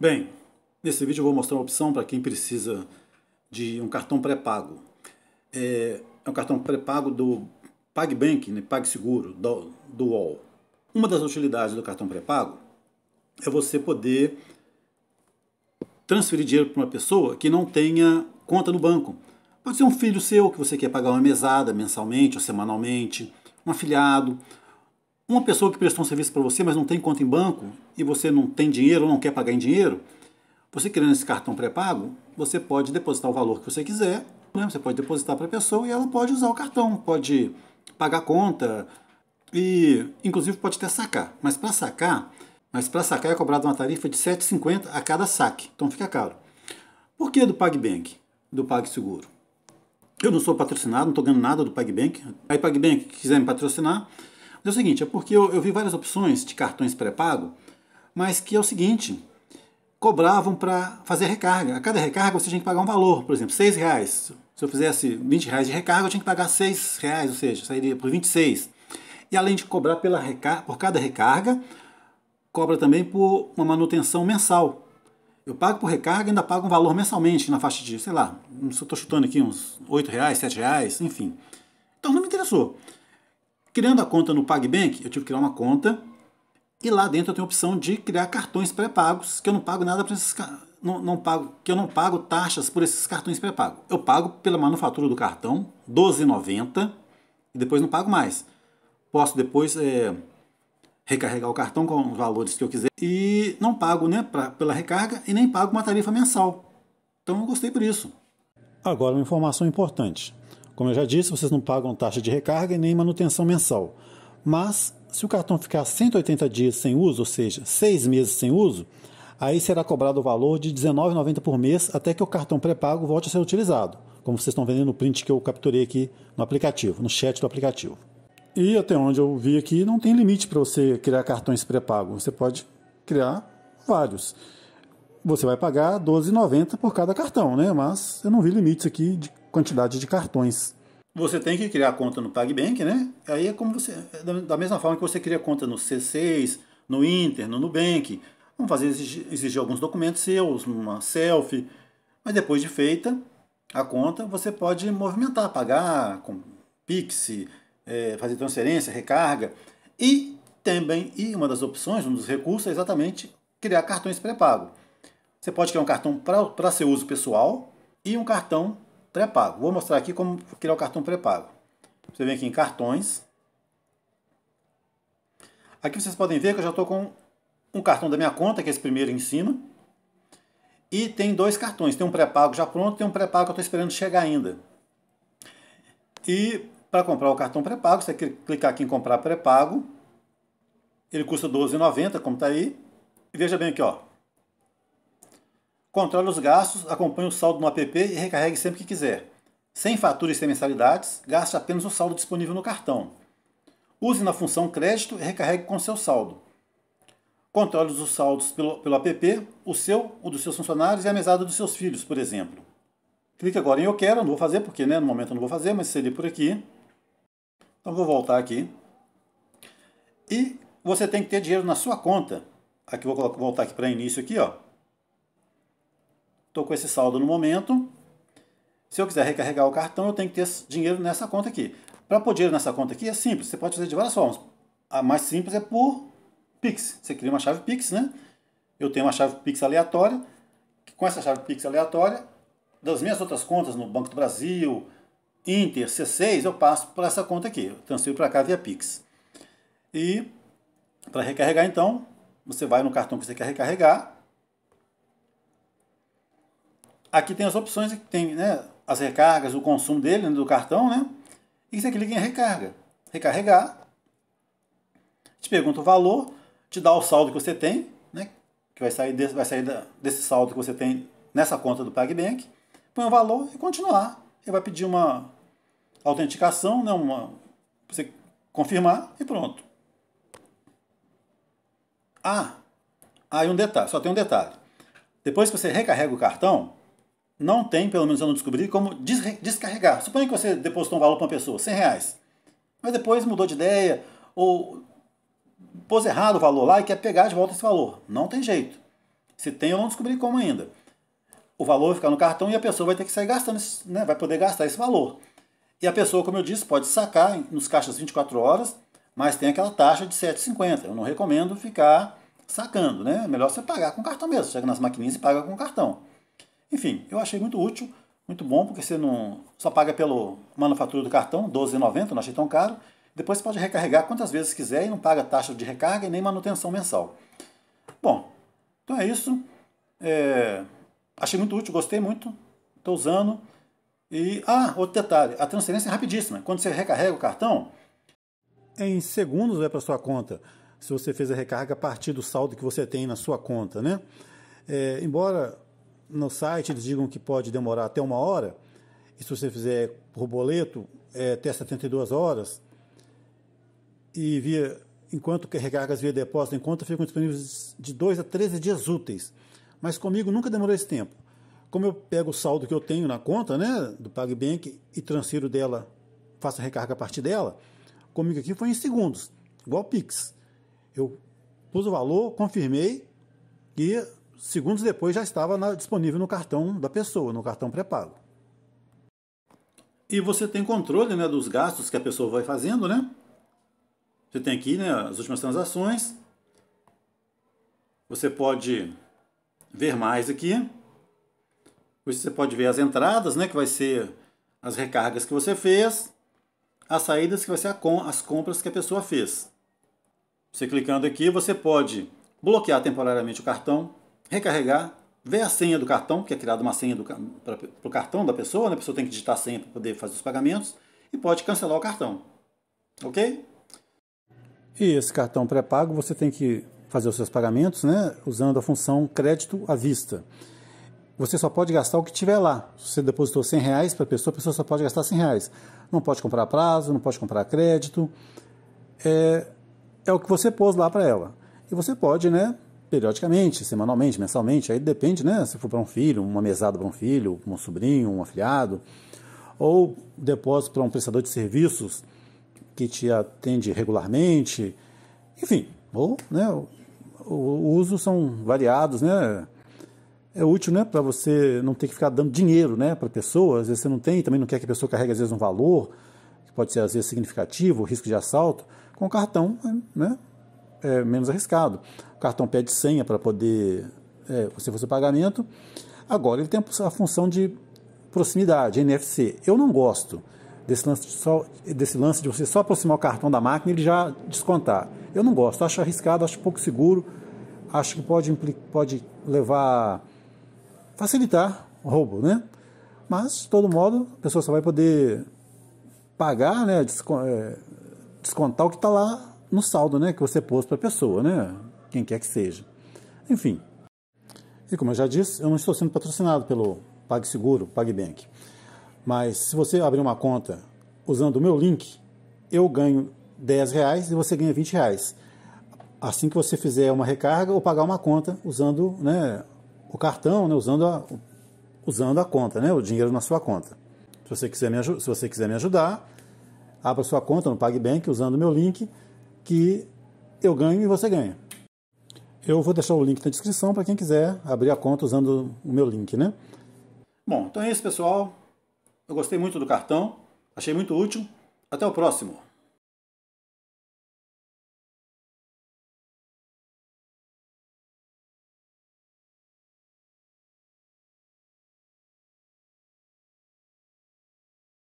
Bem, nesse vídeo eu vou mostrar uma opção para quem precisa de um cartão pré-pago. É, é, um cartão pré-pago do PagBank, né, PagSeguro, do, do UOL. Uma das utilidades do cartão pré-pago é você poder transferir dinheiro para uma pessoa que não tenha conta no banco. Pode ser um filho seu que você quer pagar uma mesada mensalmente ou semanalmente, um afiliado, uma pessoa que prestou um serviço para você, mas não tem conta em banco, e você não tem dinheiro ou não quer pagar em dinheiro, você criando esse cartão pré-pago, você pode depositar o valor que você quiser, né? você pode depositar para a pessoa e ela pode usar o cartão, pode pagar conta e, inclusive, pode até sacar. Mas para sacar, mas para sacar é cobrada uma tarifa de R$ 7,50 a cada saque, então fica caro. Por que do PagBank, do PagSeguro? Eu não sou patrocinado, não estou ganhando nada do PagBank. Aí PagBank quiser me patrocinar, mas é o seguinte, é porque eu, eu vi várias opções de cartões pré-pago, mas que é o seguinte, cobravam para fazer recarga. A cada recarga você tinha que pagar um valor, por exemplo, seis reais. Se eu fizesse 20 reais de recarga, eu tinha que pagar seis reais, ou seja, sairia por 26. E além de cobrar pela recarga, por cada recarga, cobra também por uma manutenção mensal. Eu pago por recarga e ainda pago um valor mensalmente na faixa de, sei lá, estou chutando aqui uns 8 reais, 7 reais, enfim. Então não me interessou. Criando a conta no PagBank, eu tive que criar uma conta e lá dentro eu tenho a opção de criar cartões pré-pagos que eu não pago nada para esses não, não pago que eu não pago taxas por esses cartões pré-pagos. Eu pago pela manufatura do cartão 12,90 e depois não pago mais. Posso depois é, recarregar o cartão com os valores que eu quiser e não pago né, pra, pela recarga e nem pago uma tarifa mensal. Então eu gostei por isso. Agora uma informação importante. Como eu já disse, vocês não pagam taxa de recarga e nem manutenção mensal. Mas, se o cartão ficar 180 dias sem uso, ou seja, 6 meses sem uso, aí será cobrado o valor de R$19,90 por mês até que o cartão pré-pago volte a ser utilizado, como vocês estão vendo no print que eu capturei aqui no aplicativo, no chat do aplicativo. E até onde eu vi aqui, não tem limite para você criar cartões pré-pago. Você pode criar vários. Você vai pagar R$12,90 por cada cartão, né? Mas eu não vi limites aqui de quantidade de cartões. Você tem que criar conta no PagBank, né? Aí é como você. É da mesma forma que você cria conta no C6, no Inter, no Nubank. Vão fazer exigir, exigir alguns documentos seus, uma selfie. Mas depois de feita a conta, você pode movimentar, pagar com Pix, é, fazer transferência, recarga. E também, e uma das opções, um dos recursos é exatamente criar cartões pré-pago. Você pode criar um cartão para seu uso pessoal e um cartão pré-pago. Vou mostrar aqui como criar o cartão pré-pago. Você vem aqui em cartões. Aqui vocês podem ver que eu já estou com um cartão da minha conta, que é esse primeiro em cima. E tem dois cartões, tem um pré-pago já pronto, tem um pré-pago que eu estou esperando chegar ainda. E para comprar o cartão pré-pago, você clicar aqui em comprar pré-pago. Ele custa R$12,90, como está aí. E veja bem aqui, ó. Controle os gastos, acompanhe o saldo no app e recarregue sempre que quiser. Sem faturas e sem mensalidades, gaste apenas o saldo disponível no cartão. Use na função crédito e recarregue com seu saldo. Controle os saldos pelo, pelo app, o seu, o dos seus funcionários e a mesada dos seus filhos, por exemplo. Clique agora em Eu Quero, não vou fazer porque né, no momento eu não vou fazer, mas seria por aqui. Então vou voltar aqui. E você tem que ter dinheiro na sua conta. Aqui vou voltar aqui para início aqui, ó. Estou com esse saldo no momento. Se eu quiser recarregar o cartão, eu tenho que ter dinheiro nessa conta aqui. Para pôr dinheiro nessa conta aqui é simples, você pode fazer de várias formas. A mais simples é por Pix. Você cria uma chave Pix, né? Eu tenho uma chave Pix aleatória. Com essa chave Pix aleatória, das minhas outras contas no Banco do Brasil, Inter, C6, eu passo para essa conta aqui. Eu transfiro para cá via Pix. E para recarregar, então, você vai no cartão que você quer recarregar, aqui tem as opções, que tem né, as recargas, o consumo dele, né, do cartão, né? E você clica em recarga. Recarregar. Te pergunta o valor, te dá o saldo que você tem, né? Que vai sair, desse, vai sair da, desse saldo que você tem nessa conta do PagBank. Põe o valor e continuar. Ele vai pedir uma autenticação, né? Uma, você confirmar e pronto. Ah, aí um detalhe, só tem um detalhe. Depois que você recarrega o cartão, não tem, pelo menos eu não descobri, como descarregar. Suponha que você depositou um valor para uma pessoa, 100 reais. Mas depois mudou de ideia, ou pôs errado o valor lá e quer pegar de volta esse valor. Não tem jeito. Se tem, eu não descobri como ainda. O valor vai ficar no cartão e a pessoa vai ter que sair gastando, né? vai poder gastar esse valor. E a pessoa, como eu disse, pode sacar nos caixas 24 horas, mas tem aquela taxa de 7,50. Eu não recomendo ficar sacando, né? É melhor você pagar com cartão mesmo. Chega nas maquininhas e paga com cartão. Enfim, eu achei muito útil, muito bom, porque você não só paga pelo manufatura do cartão, R$12,90, não achei tão caro. Depois você pode recarregar quantas vezes quiser e não paga taxa de recarga e nem manutenção mensal. Bom, então é isso. É, achei muito útil, gostei muito, estou usando. E, ah, outro detalhe, a transferência é rapidíssima. Quando você recarrega o cartão, em segundos vai né, para sua conta, se você fez a recarga a partir do saldo que você tem na sua conta, né? É, embora no site eles digam que pode demorar até uma hora, e se você fizer por boleto, é, até 72 horas, e via, enquanto que recargas via depósito em conta ficam disponíveis de 2 a 13 dias úteis. Mas comigo nunca demorou esse tempo. Como eu pego o saldo que eu tenho na conta, né, do PagBank e transfiro dela, faço a recarga a partir dela, comigo aqui foi em segundos, igual Pix. Eu pus o valor, confirmei e segundos depois já estava na, disponível no cartão da pessoa, no cartão pré-pago. E você tem controle né, dos gastos que a pessoa vai fazendo, né? Você tem aqui né, as últimas transações. Você pode ver mais aqui. Você pode ver as entradas, né, que vai ser as recargas que você fez, as saídas que vai ser com, as compras que a pessoa fez. Você clicando aqui, você pode bloquear temporariamente o cartão, recarregar, ver a senha do cartão, que é criada uma senha para o cartão da pessoa, né? a pessoa tem que digitar a senha para poder fazer os pagamentos, e pode cancelar o cartão. Ok? E esse cartão pré-pago você tem que fazer os seus pagamentos, né? Usando a função crédito à vista. Você só pode gastar o que tiver lá. Se você depositou 100 reais para a pessoa, a pessoa só pode gastar 100 reais. Não pode comprar prazo, não pode comprar crédito. É, é o que você pôs lá para ela. E você pode, né? periodicamente, semanalmente, mensalmente, aí depende, né? Se for para um filho, uma mesada para um filho, um sobrinho, um afiliado, ou depósito para um prestador de serviços que te atende regularmente, enfim, ou, né? O, o uso são variados, né? É útil, né, para você não ter que ficar dando dinheiro, né, para pessoas. Às vezes você não tem, também não quer que a pessoa carregue às vezes um valor que pode ser às vezes significativo, risco de assalto com cartão, né? é, menos arriscado. O cartão pede senha para poder, é, se fosse o pagamento. Agora, ele tem a função de proximidade, NFC. Eu não gosto desse lance, de só, desse lance de você só aproximar o cartão da máquina e ele já descontar. Eu não gosto, acho arriscado, acho pouco seguro, acho que pode, pode levar, facilitar o roubo, né? Mas, de todo modo, a pessoa só vai poder pagar, né, é, descontar o que está lá no saldo né, que você pôs para a pessoa, né? quem quer que seja. Enfim. E como eu já disse, eu não estou sendo patrocinado pelo PagSeguro, PagBank. Mas se você abrir uma conta usando o meu link, eu ganho 10 reais e você ganha 20 reais. Assim que você fizer uma recarga ou pagar uma conta usando né, o cartão, né, usando, a, usando a conta, né, o dinheiro na sua conta. Se você quiser me, se você quiser me ajudar, abra sua conta no PagBank usando o meu link que eu ganho e você ganha. Eu vou deixar o link na descrição para quem quiser abrir a conta usando o meu link, né? Bom, então é isso, pessoal. Eu gostei muito do cartão, achei muito útil. Até o próximo!